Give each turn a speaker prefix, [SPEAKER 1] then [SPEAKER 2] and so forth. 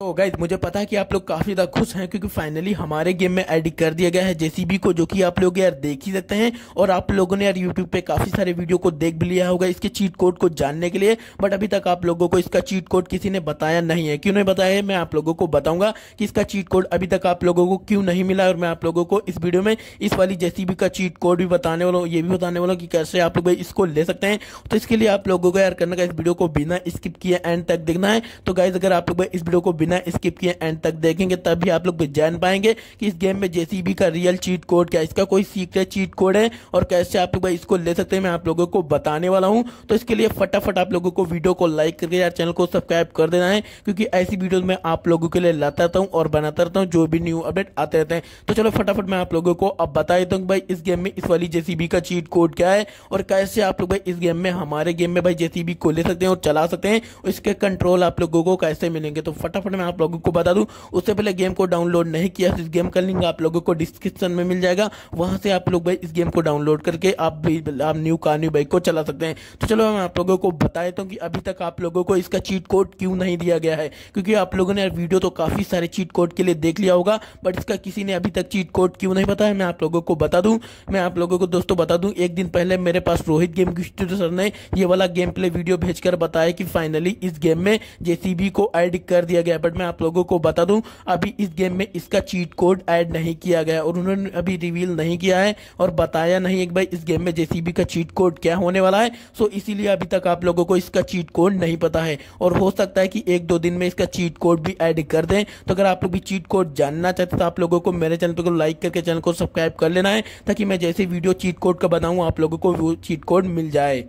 [SPEAKER 1] तो गाइज मुझे पता है कि आप लोग काफ़ी ज़्यादा खुश हैं क्योंकि फाइनली हमारे गेम में एड कर दिया गया है जेसीबी को जो कि आप लोग यार देख ही सकते हैं और आप लोगों ने यार यूट्यूब पे काफ़ी सारे वीडियो को देख भी लिया होगा इसके चीट कोड को जानने के लिए बट अभी तक आप लोगों को इसका चीट कोड किसी ने बताया नहीं है क्यों नहीं बताया है मैं आप लोगों को बताऊंगा कि इसका चीट कोड अभी तक आप लोगों को क्यों नहीं मिला और मैं आप लोगों को इस वीडियो में इस वाली जेसीबी का चीट कोड भी बताने वाला हूँ ये भी बताने वाला हूँ कि कैसे आप लोग इसको ले सकते हैं तो इसके लिए आप लोगों को यार करना का इस वीडियो को बिना स्किप किए एंड तक देखना है तो गाइज अगर आप लोग इस वीडियो को बिना बिना स्किप किए एंड तक देखेंगे तभी आप लोग जान पाएंगे कि इस गेम में जेसीबी का रियल चीट कोड क्या इसका कोई सीक्रेट चीट कोड है और कैसे आप लोग इसको ले सकते हैं मैं आप लोगों को बताने वाला हूँ तो इसके लिए फटाफट आप लोगों को वीडियो को लाइक करके यार चैनल को सब्सक्राइब कर देना है क्योंकि ऐसी वीडियो मैं आप लोगों के लिए लाता रहता हूँ और बनाता रहता हूँ जो भी न्यू अपडेट आते रहते हैं तो चलो फटाफट मैं आप लोगों को अब बता देता हूँ भाई इस गेम में इस वाली जेसीबी का चीट कोड क्या है और कैसे आप लोग भाई इस गेम में हमारे गेम में भाई जेसीबी को ले सकते हैं और चला सकते हैं इसके कंट्रोल आप लोगों को कैसे मिलेंगे तो फटाफट मैं आप लोगों को बता दूं उससे पहले गेम को डाउनलोड नहीं किया इस गेम का लिंक आप लोगों को डिस्क्रिप्शन में मिल जाएगा वहां से आप लोग भाई इस गेम को डाउनलोड करके आप भी आप न्यू कार न्यू बाइक को चला सकते हैं तो चलो मैं आप लोगों को बता देता हूँ कि अभी तक आप लोगों को इसका चीट कोड क्यों नहीं दिया गया है क्योंकि आप लोगों ने वीडियो तो काफ़ी सारे चीट कोड के लिए देख लिया होगा बट इसका किसी ने अभी तक चीट कोड क्यों नहीं बताया मैं आप लोगों को बता दूँ मैं आप लोगों को दोस्तों बता दूँ एक दिन पहले मेरे पास रोहित गेम सर ने ये वाला गेम प्ले वीडियो भेजकर बताया कि फाइनली इस गेम में जेसीबी को ऐड कर दिया गया बट मैं आप लोगों को बता दूं अभी इस गेम में इसका चीट कोड ऐड नहीं किया गया और उन्होंने अभी रिवील नहीं किया है और बताया नहीं एक भाई इस गेम में जेसीबी का चीट कोड क्या होने वाला है सो इसीलिए अभी तक आप लोगों को इसका चीट कोड नहीं पता है और हो सकता है कि एक दो दिन में इसका चीट कोड भी ऐड कर दें तो अगर आप लोग भी चीट कोड जानना चाहते तो आप लोगों को मेरे चैनल को लाइक करके चैनल को सब्सक्राइब कर लेना है ताकि मैं जैसे वीडियो चीट कोड का बनाऊँ आप लोगों को वो चीट कोड मिल जाए